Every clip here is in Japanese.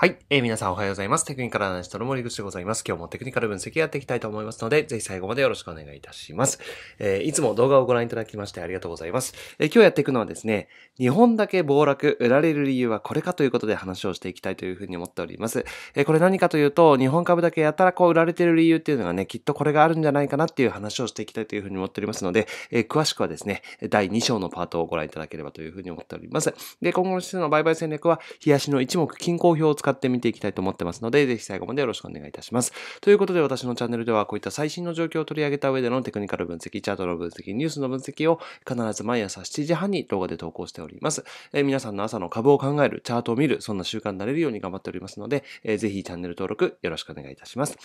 はい。えー、皆さんおはようございます。テクニカルアナリストの森口でございます。今日もテクニカル分析やっていきたいと思いますので、ぜひ最後までよろしくお願いいたします。えー、いつも動画をご覧いただきましてありがとうございます。えー、今日やっていくのはですね、日本だけ暴落、売られる理由はこれかということで話をしていきたいというふうに思っております。えー、これ何かというと、日本株だけやったらこう売られてる理由っていうのがね、きっとこれがあるんじゃないかなっていう話をしていきたいというふうに思っておりますので、えー、詳しくはですね、第2章のパートをご覧いただければというふうに思っております。で、今後の指数の売買戦略は、冷やしの一目均衡表を使使って見ていきたいと思ってますので、ぜひ最後までよろしくお願いいたします。ということで私のチャンネルではこういった最新の状況を取り上げた上でのテクニカル分析、チャートの分析、ニュースの分析を必ず毎朝7時半に動画で投稿しております。えー、皆さんの朝の株を考える、チャートを見る、そんな習慣になれるように頑張っておりますので、えー、ぜひチャンネル登録よろしくお願いいたします。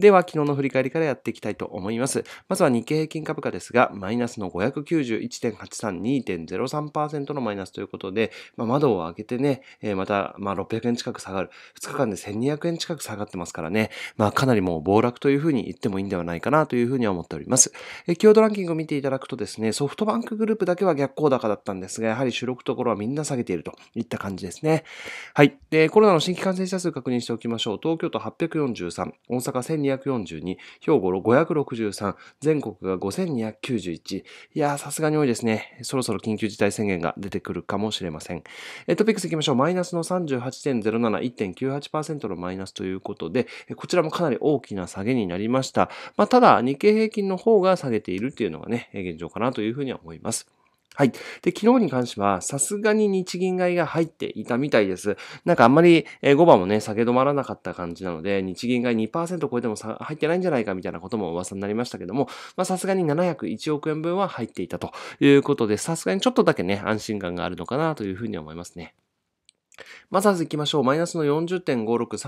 では、昨日の振り返りからやっていきたいと思います。まずは日経平均株価ですが、マイナスの591.83、2.03%のマイナスということで、まあ、窓を開けてね、えー、また、まあ、600円近く下がる。2日間で1200円近く下がってますからね、まあ、かなりもう暴落というふうに言ってもいいんではないかなというふうに思っております。えー、ランキングを見ていただくとですね、ソフトバンクグループだけは逆高高だったんですが、やはり主力ところはみんな下げているといった感じですね。はい。で、コロナの新規感染者数確認しておきましょう。東京都843、大阪1200 1242、兵庫563、全国が5291。いやー、さすがに多いですね。そろそろ緊急事態宣言が出てくるかもしれません。えー、トピックス行きましょう。マイナスの38.07、1.98%のマイナスということで、こちらもかなり大きな下げになりました。まあ、ただ、日経平均の方が下げているっていうのがね、現状かなというふうには思います。はい。で、昨日に関しては、さすがに日銀買いが入っていたみたいです。なんかあんまり、え5番もね、下げ止まらなかった感じなので、日銀買い2%超えても入ってないんじゃないかみたいなことも噂になりましたけども、まあさすがに701億円分は入っていたということで、さすがにちょっとだけね、安心感があるのかなというふうに思いますね。マザーズ行きましょう。マイナスの40.56、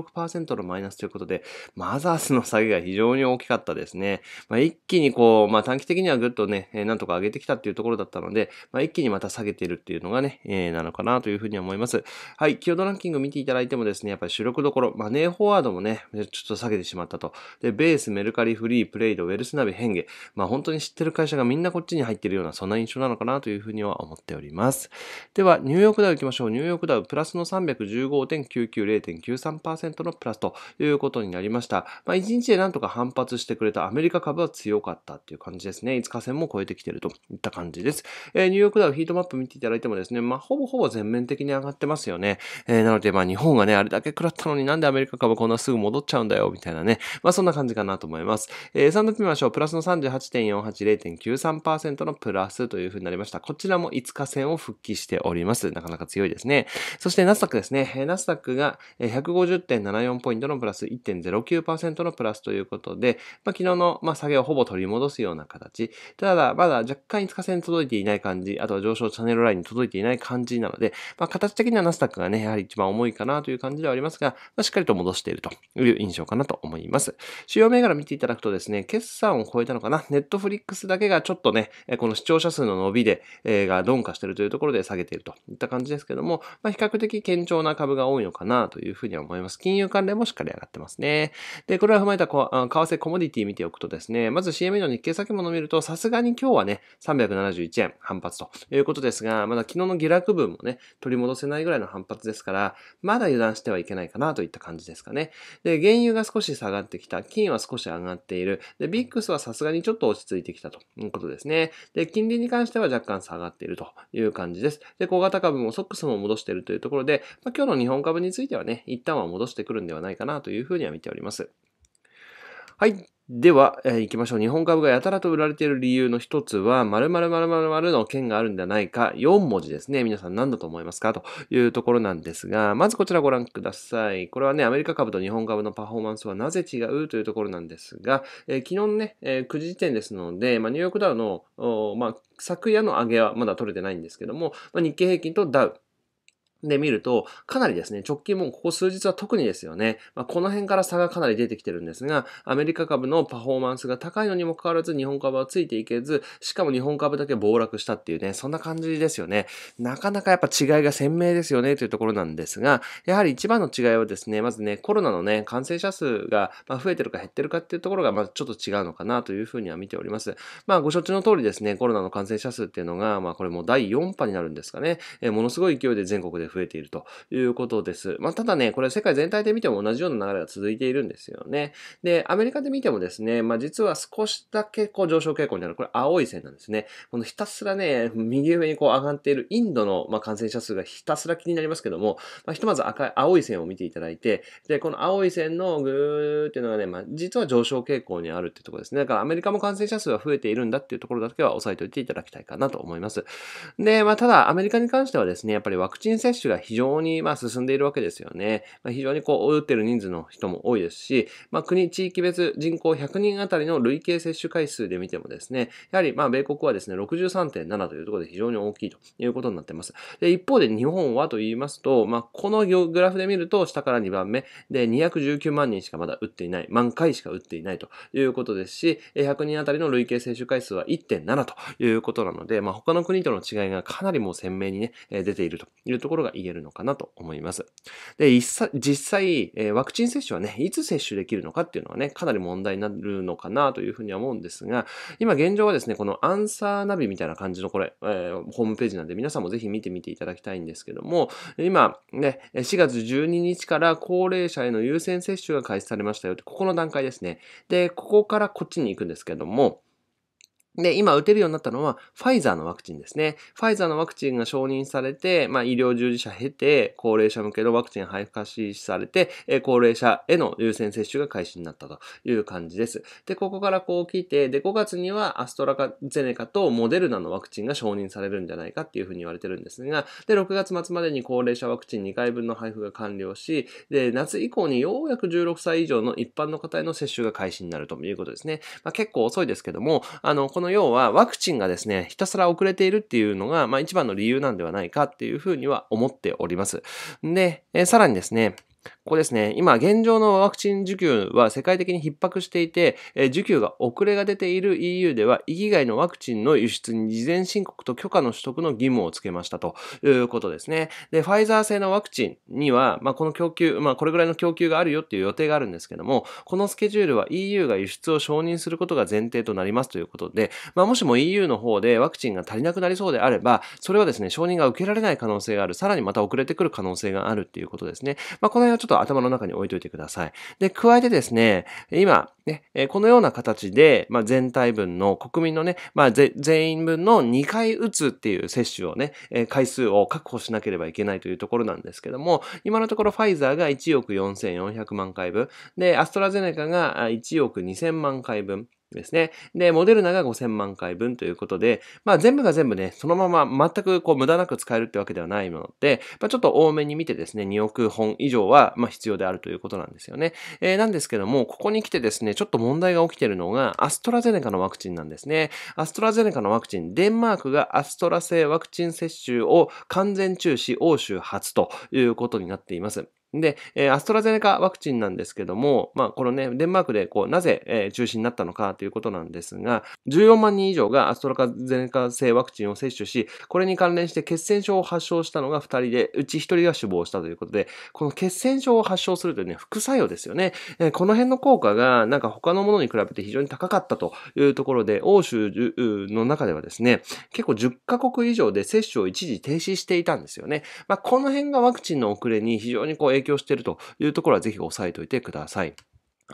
3.26%のマイナスということで、マザーズの下げが非常に大きかったですね。まあ、一気にこう、まあ、短期的にはぐっとね、えー、なんとか上げてきたっていうところだったので、まあ、一気にまた下げているっていうのがね、えー、なのかなというふうに思います。はい、キヨドランキング見ていただいてもですね、やっぱり主力どころ、マネーフォワードもね、ちょっと下げてしまったと。で、ベース、メルカリ、フリー、プレイド、ウェルスナビ、ヘンゲ。まあ、本当に知ってる会社がみんなこっちに入ってるような、そんな印象なのかなというふうには思っております。では、ニューヨークダウ行きましょう。ニューヨークダウプラスの315.990.93%のプラスということになりました。まあ、1日でなんとか反発してくれたアメリカ株は強かったっていう感じですね。5日線も超えてきてるといった感じです。えー、ニューヨークダウヒートマップ見ていただいてもですね、まあ、ほぼほぼ全面的に上がってますよね。えー、なので、まあ、日本がね、あれだけ食らったのになんでアメリカ株こんなすぐ戻っちゃうんだよ、みたいなね。まあ、そんな感じかなと思います。えー、S&P 見ましょう。プラスの38.480.93%のプラスというふうになりました。こちらも5日線を復帰しております。なかなか強いですね。そしてナスダックですね。ナスダックが150.74ポイントのプラス1.09%のプラスということで、まあ、昨日の、まあ、下げをほぼ取り戻すような形。ただ、まだ若干5日線届いていない感じ、あとは上昇チャンネルラインに届いていない感じなので、まあ、形的にはナスダックがね、やはり一番重いかなという感じではありますが、まあ、しっかりと戻しているという印象かなと思います。主要銘柄見ていただくとですね、決算を超えたのかな。ネットフリックスだけがちょっとね、この視聴者数の伸びで、えー、が鈍化しているというところで下げているといった感じですけども、まあ、比較的堅調な株が多いのかなというふうには思います。金融関連もしっかり上がってますね。で、これは踏まえた為替コモディティ見ておくとですね、まず CME の日経先物を見ると、さすがに今日はね、371円反発ということですが、まだ昨日の下落分もね、取り戻せないぐらいの反発ですから、まだ油断してはいけないかなといった感じですかね。で、原油が少し下がってきた、金は少し上がっている、で、ビックスはさすがにちょっと落ち着いてきたということですね。で、金利に関しては若干下がっているという感じです。で、小型株もソックスも戻ししているというところで、まあ、今日の日本株についてはね、一旦は戻してくるんではないかなというふうには見ております。はい。では、えー、行きましょう。日本株がやたらと売られている理由の一つは、〇〇〇〇の件があるんじゃないか、4文字ですね。皆さん何だと思いますかというところなんですが、まずこちらご覧ください。これはね、アメリカ株と日本株のパフォーマンスはなぜ違うというところなんですが、えー、昨日のね、えー、9時時点ですので、まあ、ニューヨークダウの、まあ、昨夜の上げはまだ取れてないんですけども、まあ、日経平均とダウ、で見ると、かなりですね、直近もここ数日は特にですよね、まあ、この辺から差がかなり出てきてるんですが、アメリカ株のパフォーマンスが高いのにもかかわらず、日本株はついていけず、しかも日本株だけ暴落したっていうね、そんな感じですよね。なかなかやっぱ違いが鮮明ですよね、というところなんですが、やはり一番の違いはですね、まずね、コロナのね、感染者数が増えてるか減ってるかっていうところが、まあちょっと違うのかなというふうには見ております。まあご承知の通りですね、コロナの感染者数っていうのが、まあこれも第4波になるんですかね、えー、ものすごい勢いで全国で増えているということです。まあ、ただね、これ世界全体で見ても同じような流れが続いているんですよね。で、アメリカで見てもですね、まあ、実は少しだけこう上昇傾向にある、これ青い線なんですね。このひたすらね、右上にこう上がっているインドのま感染者数がひたすら気になりますけども、まあ、ひとまず赤い、青い線を見ていただいて、で、この青い線のぐーっていうのがね、まあ、実は上昇傾向にあるっていうところですね。だからアメリカも感染者数は増えているんだっていうところだけは押さえておいていただきたいかなと思います。で、まあ、ただアメリカに関してはですね、やっぱりワクチン接種種が非常にまあ進んでいるわけですよね。まあ、非常にこう、打っている人数の人も多いですし、まあ、国、地域別人口100人あたりの累計接種回数で見てもですね、やはりまあ米国はですね、63.7というところで非常に大きいということになっています。で、一方で日本はと言いますと、まあ、このグラフで見ると下から2番目で219万人しかまだ打っていない、万回しか打っていないということですし、100人あたりの累計接種回数は1.7ということなので、まあ、他の国との違いがかなりもう鮮明にね、出ているというところが言えるのかなと思います。で、実際、えワクチン接種はね、いつ接種できるのかっていうのはね、かなり問題になるのかなというふうには思うんですが、今現状はですね、このアンサーナビみたいな感じのこれ、えー、ホームページなんで皆さんもぜひ見てみていただきたいんですけども、今ね、4月12日から高齢者への優先接種が開始されましたよって、ここの段階ですね。で、ここからこっちに行くんですけども、で、今打てるようになったのは、ファイザーのワクチンですね。ファイザーのワクチンが承認されて、まあ、医療従事者経て、高齢者向けのワクチン配布開始されて、高齢者への優先接種が開始になったという感じです。で、ここからこう来て、で、5月にはアストラゼネカとモデルナのワクチンが承認されるんじゃないかっていうふうに言われてるんですが、で、6月末までに高齢者ワクチン2回分の配布が完了し、で、夏以降にようやく16歳以上の一般の方への接種が開始になるということですね。まあ、結構遅いですけども、あの、の要はワクチンがですね、ひたすら遅れているっていうのが、まあ一番の理由なんではないかっていうふうには思っております。で、えさらにですね、ここですね。今、現状のワクチン需給は世界的に逼迫していて、え需給が遅れが出ている EU では、義外のワクチンの輸出に事前申告と許可の取得の義務をつけましたということですね。で、ファイザー製のワクチンには、まあ、この供給、まあ、これぐらいの供給があるよっていう予定があるんですけども、このスケジュールは EU が輸出を承認することが前提となりますということで、まあ、もしも EU の方でワクチンが足りなくなりそうであれば、それはですね、承認が受けられない可能性がある。さらにまた遅れてくる可能性があるっていうことですね。まあ、この辺をちょっと頭の中に置いといてください。で、加えてですね、今、ね、このような形で、まあ、全体分の国民のね、まあ、全員分の2回打つっていう接種をね、回数を確保しなければいけないというところなんですけども、今のところファイザーが1億4400万回分、で、アストラゼネカが1億2000万回分、ですね。で、モデルナが5000万回分ということで、まあ全部が全部ね、そのまま全くこう無駄なく使えるってわけではないので、まあちょっと多めに見てですね、2億本以上はまあ必要であるということなんですよね。えー、なんですけども、ここに来てですね、ちょっと問題が起きてるのが、アストラゼネカのワクチンなんですね。アストラゼネカのワクチン、デンマークがアストラ製ワクチン接種を完全中止、欧州初ということになっています。で、えアストラゼネカワクチンなんですけども、まあ、このね、デンマークでこう、なぜ、え中止になったのかということなんですが、14万人以上がアストラゼネカ製ワクチンを接種し、これに関連して血栓症を発症したのが2人で、うち1人が死亡したということで、この血栓症を発症するというね、副作用ですよね。えこの辺の効果が、なんか他のものに比べて非常に高かったというところで、欧州の中ではですね、結構10カ国以上で接種を一時停止していたんですよね。まあ、この辺がワクチンの遅れに非常にこう提供しているというところはぜひ押さえておいてください。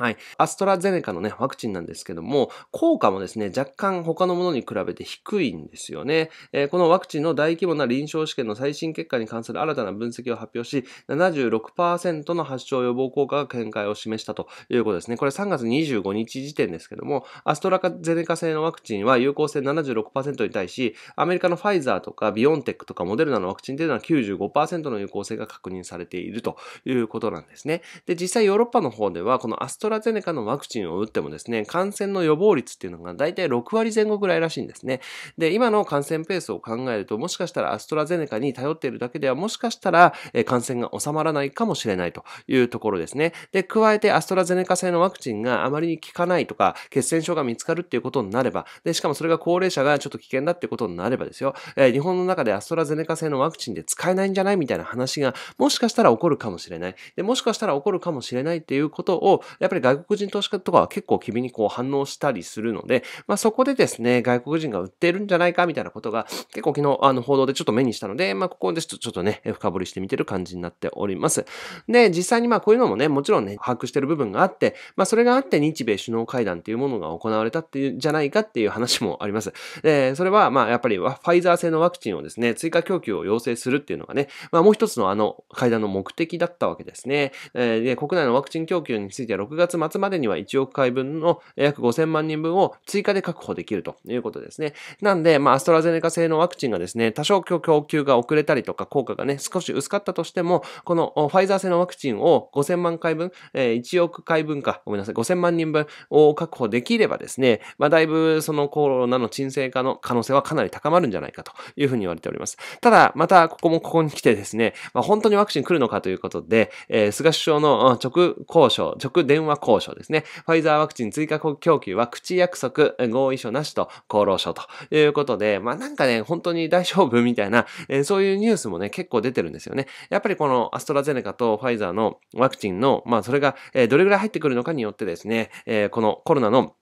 はい。アストラゼネカのね、ワクチンなんですけども、効果もですね、若干他のものに比べて低いんですよね。えー、このワクチンの大規模な臨床試験の最新結果に関する新たな分析を発表し、76%の発症予防効果が見解を示したということですね。これ3月25日時点ですけども、アストラゼネカ製のワクチンは有効性76%に対し、アメリカのファイザーとかビオンテックとかモデルナのワクチンというのは95%の有効性が確認されているということなんですね。で、実際ヨーロッパの方では、このアストラトラゼネカのワクチンを打ってもですね、感染の予防率っていうのが大体6割前後ぐらいらしいんですね。で、今の感染ペースを考えると、もしかしたらアストラゼネカに頼っているだけでは、もしかしたら感染が収まらないかもしれないというところですね。で、加えてアストラゼネカ製のワクチンがあまりに効かないとか、血栓症が見つかるっていうことになれば、で、しかもそれが高齢者がちょっと危険だってことになればですよ、え日本の中でアストラゼネカ製のワクチンで使えないんじゃないみたいな話が、もしかしたら起こるかもしれない。で、もしかしたら起こるかもしれないっていうことを、やっぱり外国人投資家とかは結構君にこう反応したりするので、まあ、そこでですね、外国人が売ってるんじゃないかみたいなことが結構昨日あの報道でちょっと目にしたので、まあ、ここでちょっとね、深掘りしてみてる感じになっております。で、実際にまあこういうのもね、もちろんね、把握してる部分があって、まあ、それがあって日米首脳会談っていうものが行われたっていう、んじゃないかっていう話もあります。で、それはまあやっぱりファイザー製のワクチンをですね、追加供給を要請するっていうのがね、まあもう一つのあの会談の目的だったわけですね。で、国内のワクチン供給については6 6月末までには1億回分の約5000万人分を追加で確保できるということですね。なんで、まあ、アストラゼネカ製のワクチンがですね、多少供給が遅れたりとか効果がね、少し薄かったとしても、このファイザー製のワクチンを5000万回分、え1億回分か、ごめんなさい、5000万人分を確保できればですね、まあ、だいぶそのコロナの沈静化の可能性はかなり高まるんじゃないかというふうに言われております。ただ、また、ここもここに来てですね、まあ、本当にワクチン来るのかということで、えー、菅首相の直交渉、直電話話交渉ですね。ファイザーワクチン追加供給は口約束、合意書なしと厚労省ということで、まあなんかね、本当に大丈夫みたいな、えー、そういうニュースもね、結構出てるんですよね。やっぱりこのアストラゼネカとファイザーのワクチンの、まあそれが、えー、どれぐらい入ってくるのかによってですね、えー、このコロナの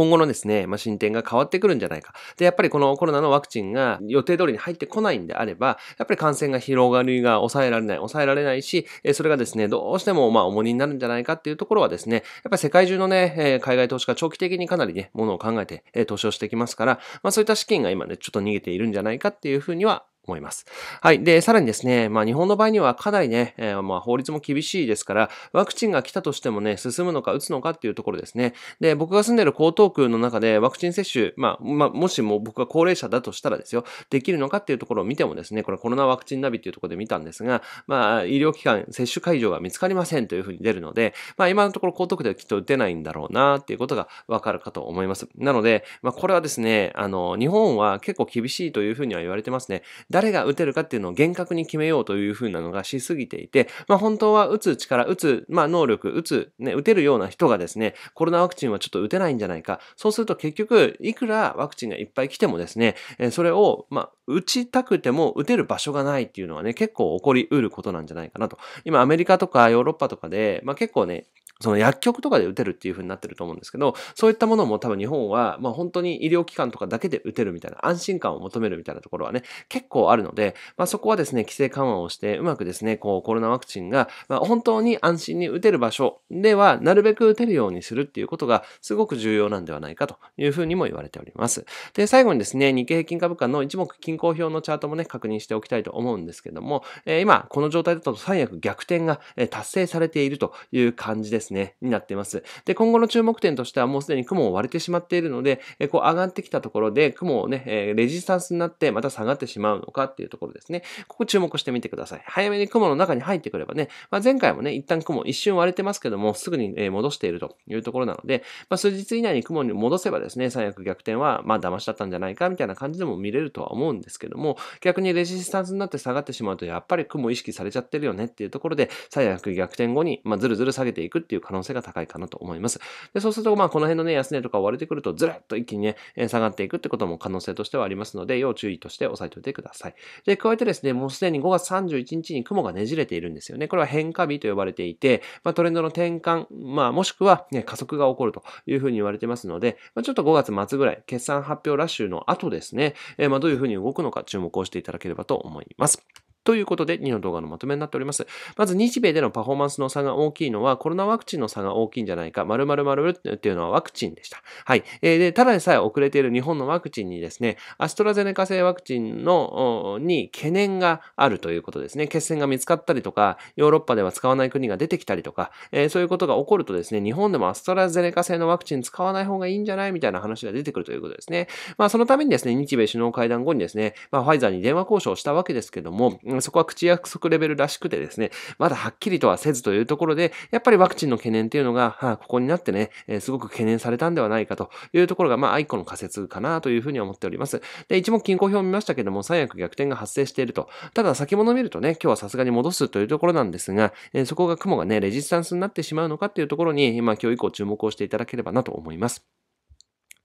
今後のですね、まあ、進展が変わってくるんじゃないか。で、やっぱりこのコロナのワクチンが予定通りに入ってこないんであれば、やっぱり感染が広がりが抑えられない、抑えられないし、それがですね、どうしてもまあ重荷になるんじゃないかっていうところはですね、やっぱり世界中のね、海外投資家長期的にかなりね、ものを考えて投資をしてきますから、まあそういった資金が今ね、ちょっと逃げているんじゃないかっていうふうには思います。はい。で、さらにですね、まあ日本の場合にはかなりね、えー、まあ法律も厳しいですから、ワクチンが来たとしてもね、進むのか打つのかっていうところですね。で、僕が住んでる江東区の中でワクチン接種、まあ、まあ、もしも僕が高齢者だとしたらですよ、できるのかっていうところを見てもですね、これコロナワクチンナビっていうところで見たんですが、まあ医療機関、接種会場が見つかりませんというふうに出るので、まあ今のところ江東区ではきっと打てないんだろうなっていうことがわかるかと思います。なので、まあこれはですね、あの、日本は結構厳しいというふうには言われてますね。誰が打てるかっていうのを厳格に決めようというふうなのがしすぎていて、まあ本当は打つ力、打つ、まあ能力、打つ、ね、打てるような人がですね、コロナワクチンはちょっと打てないんじゃないか。そうすると結局、いくらワクチンがいっぱい来てもですね、それを、まあ、打ちたくても打てる場所がないっていうのはね、結構起こり得ることなんじゃないかなと。今、アメリカとかヨーロッパとかで、まあ結構ね、その薬局とかで打てるっていう風になってると思うんですけど、そういったものも多分日本は、まあ本当に医療機関とかだけで打てるみたいな、安心感を求めるみたいなところはね、結構あるので、まあそこはですね、規制緩和をして、うまくですね、こうコロナワクチンが、まあ本当に安心に打てる場所では、なるべく打てるようにするっていうことが、すごく重要なんではないかという風にも言われております。で、最後にですね、日経平均株価の一目均衡表のチャートもね、確認しておきたいと思うんですけども、えー、今、この状態だと三役逆転が達成されているという感じですですね、になっています。で、今後の注目点としてはもうすでに雲を割れてしまっているので、こう上がってきたところで雲をね、えレジスタンスになってまた下がってしまうのかっていうところですね。ここ注目してみてください。早めに雲の中に入ってくればね、まあ、前回もね、一旦雲一瞬割れてますけども、すぐに戻しているというところなので、まあ、数日以内に雲に戻せばですね、最悪逆転は、まあ騙しだったんじゃないかみたいな感じでも見れるとは思うんですけども、逆にレジスタンスになって下がってしまうと、やっぱり雲意識されちゃってるよねっていうところで、最悪逆転後に、まあ、ずるずる下げていくっていうう可能性が高いかなと思います。で、そうすると、まあ、この辺のね、安値とか割れてくると、ずらっと一気にね、下がっていくってことも可能性としてはありますので、要注意として押さえておいてください。で、加えてですね、もうすでに5月31日に雲がねじれているんですよね。これは変化日と呼ばれていて、まあ、トレンドの転換、まあ、もしくは、ね、加速が起こるというふうに言われてますので、まあ、ちょっと5月末ぐらい、決算発表ラッシュの後ですね、えー、まあ、どういうふうに動くのか注目をしていただければと思います。ということで、2の動画のまとめになっております。まず、日米でのパフォーマンスの差が大きいのは、コロナワクチンの差が大きいんじゃないか、〇〇〇っていうのはワクチンでした。はい。えー、で、ただでさえ遅れている日本のワクチンにですね、アストラゼネカ製ワクチンの、に懸念があるということですね。血栓が見つかったりとか、ヨーロッパでは使わない国が出てきたりとか、えー、そういうことが起こるとですね、日本でもアストラゼネカ製のワクチン使わない方がいいんじゃないみたいな話が出てくるということですね。まあ、そのためにですね、日米首脳会談後にですね、まあ、ファイザーに電話交渉したわけですけども、そこは口約束レベルらしくてですね、まだはっきりとはせずというところで、やっぱりワクチンの懸念というのが、はあ、ここになってね、えー、すごく懸念されたんではないかというところが、まあ、愛子の仮説かなというふうに思っております。で、一目均衡表を見ましたけども、三役逆転が発生していると。ただ、先物見るとね、今日はさすがに戻すというところなんですが、えー、そこが雲がね、レジスタンスになってしまうのかというところに、まあ、今日以降注目をしていただければなと思います。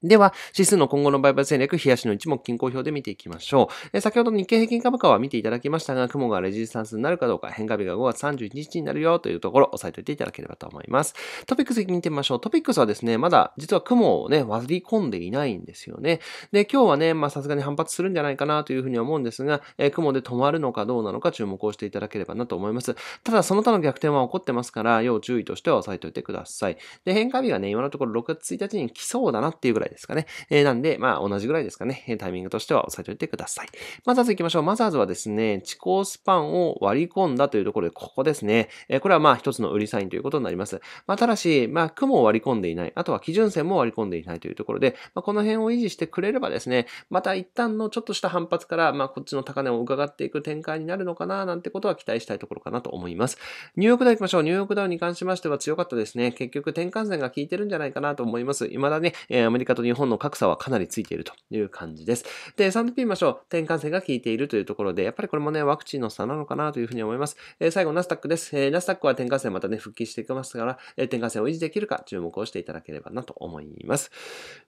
では、指数の今後の売買戦略、冷やしの一目均衡表で見ていきましょう。え先ほど日経平均株価は見ていただきましたが、雲がレジスタンスになるかどうか、変化日が5月31日になるよというところ、押さえておいていただければと思います。トピックス見てみましょう。トピックスはですね、まだ実は雲をね、割り込んでいないんですよね。で、今日はね、まあさすがに反発するんじゃないかなというふうに思うんですが、え雲で止まるのかどうなのか注目をしていただければなと思います。ただ、その他の逆転は起こってますから、要注意としては押さえておいてください。で、変化日がね、今のところ6月1日に来そうだなっていうぐらいですかね。えー、なんで、まあ同じぐらいですかね。タイミングとしては押さえておいてください。マザーズ行きましょう。マザーズはですね、地高スパンを割り込んだというところで、ここですね。えー、これはまあ一つの売りサインということになります。まあただし、まあ雲を割り込んでいない。あとは基準線も割り込んでいないというところで、まあ、この辺を維持してくれればですね、また一旦のちょっとした反発から、まあこっちの高値を伺っていく展開になるのかな、なんてことは期待したいところかなと思います。ニューヨークダウ行きましょう。ニューヨークダウに関しましては強かったですね。結局転換線が効いてるんじゃないかなと思います。未だね、えー、アメリカと日本の格差はかなりついているという感じです。で、3見ましょう。転換線が効いているというところで、やっぱりこれもね、ワクチンの差なのかなというふうに思います。えー、最後、ナスダックです。えー、ナスダックは転換線またね、復帰していきますから、えー、転換線を維持できるか注目をしていただければなと思います。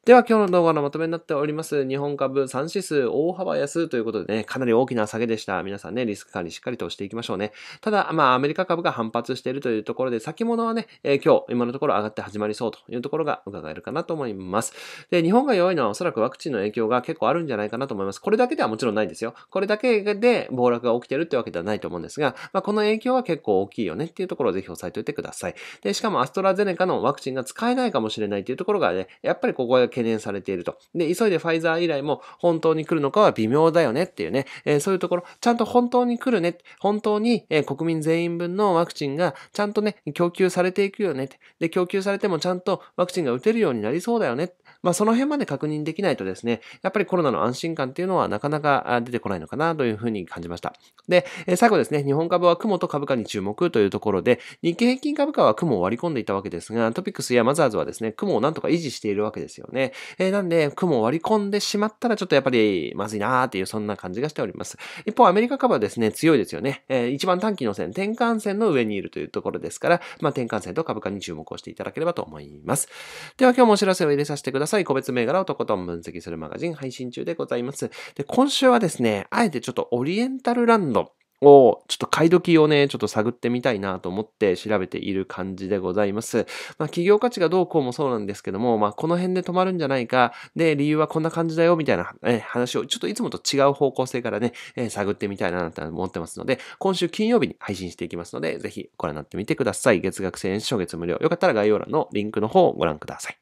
では、今日の動画のまとめになっております。日本株3指数大幅安ということでね、かなり大きな下げでした。皆さんね、リスク管理しっかりとしていきましょうね。ただ、まあ、アメリカ株が反発しているというところで、先物はね、えー、今日、今のところ上がって始まりそうというところが伺えるかなと思います。で、日本が弱いのはおそらくワクチンの影響が結構あるんじゃないかなと思います。これだけではもちろんないんですよ。これだけで暴落が起きてるってわけではないと思うんですが、まあ、この影響は結構大きいよねっていうところをぜひ押さえておいてください。で、しかもアストラゼネカのワクチンが使えないかもしれないっていうところがね、やっぱりここが懸念されていると。で、急いでファイザー以来も本当に来るのかは微妙だよねっていうね、えー、そういうところ、ちゃんと本当に来るね、本当に、え国民全員分のワクチンがちゃんとね、供給されていくよねで、供給されてもちゃんとワクチンが打てるようになりそうだよね。まあ、その辺まで確認できないとですね、やっぱりコロナの安心感っていうのはなかなか出てこないのかなというふうに感じました。で、最後ですね、日本株は雲と株価に注目というところで、日経平均株価は雲を割り込んでいたわけですが、トピックスやマザーズはですね、雲をなんとか維持しているわけですよね。えー、なんで、雲を割り込んでしまったらちょっとやっぱりまずいなーっていう、そんな感じがしております。一方、アメリカ株はですね、強いですよね。えー、一番短期の線、転換線の上にいるというところですから、まあ、転換線と株価に注目をしていただければと思います。では今日もお知らせを入れさせてください。ださい。個別銘柄をとことん分析するマガジン配信中でございます。で、今週はですね、あえてちょっとオリエンタルランドを、ちょっと買い時をね、ちょっと探ってみたいなと思って調べている感じでございます。まあ、企業価値がどうこうもそうなんですけども、まあ、この辺で止まるんじゃないか、で、理由はこんな感じだよ、みたいな、話を、ちょっといつもと違う方向性からね、え探ってみたいなと思ってますので、今週金曜日に配信していきますので、ぜひご覧になってみてください。月額1000円、初月無料。よかったら概要欄のリンクの方をご覧ください。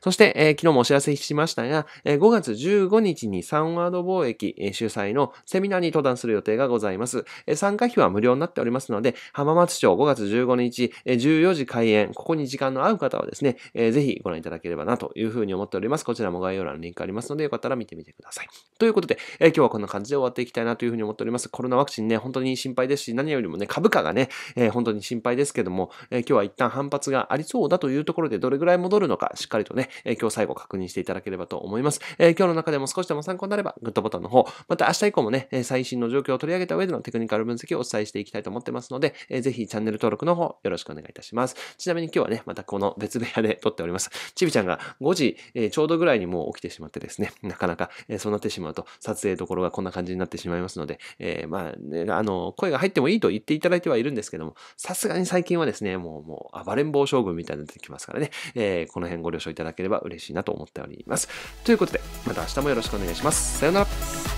そして、えー、昨日もお知らせしましたが、えー、5月15日にサンワード貿易、えー、主催のセミナーに登壇する予定がございます。参加費は無料になっておりますので、浜松町5月15日、14時開演、ここに時間の合う方はですね、ぜひご覧いただければなというふうに思っております。こちらも概要欄にリンクありますので、よかったら見てみてください。ということで、今日はこんな感じで終わっていきたいなというふうに思っております。コロナワクチンね、本当に心配ですし、何よりもね、株価がね、本当に心配ですけども、今日は一旦反発がありそうだというところで、どれぐらい戻るのか、しっかりとね、今日最後確認していただければと思います。今日の中でも少しでも参考になれば、グッドボタンの方、また明日以降もね、最新の状況を取り上げた上でのテクニックニカル分析をお伝えしていきたいと思ってますので、えー、ぜひチャンネル登録の方よろしくお願いいたします。ちなみに今日はね、またこの別部屋で 撮っております。ちびちゃんが5時、えー、ちょうどぐらいにもう起きてしまってですね、なかなか、えー、そうなってしまうと撮影どころがこんな感じになってしまいますので、えー、まあ、ね、あの、声が入ってもいいと言っていただいてはいるんですけども、さすがに最近はですね、もう、もう、暴れん坊将軍みたいになってきますからね、えー、この辺ご了承いただければ嬉しいなと思っております。ということで、また明日もよろしくお願いします。さようなら。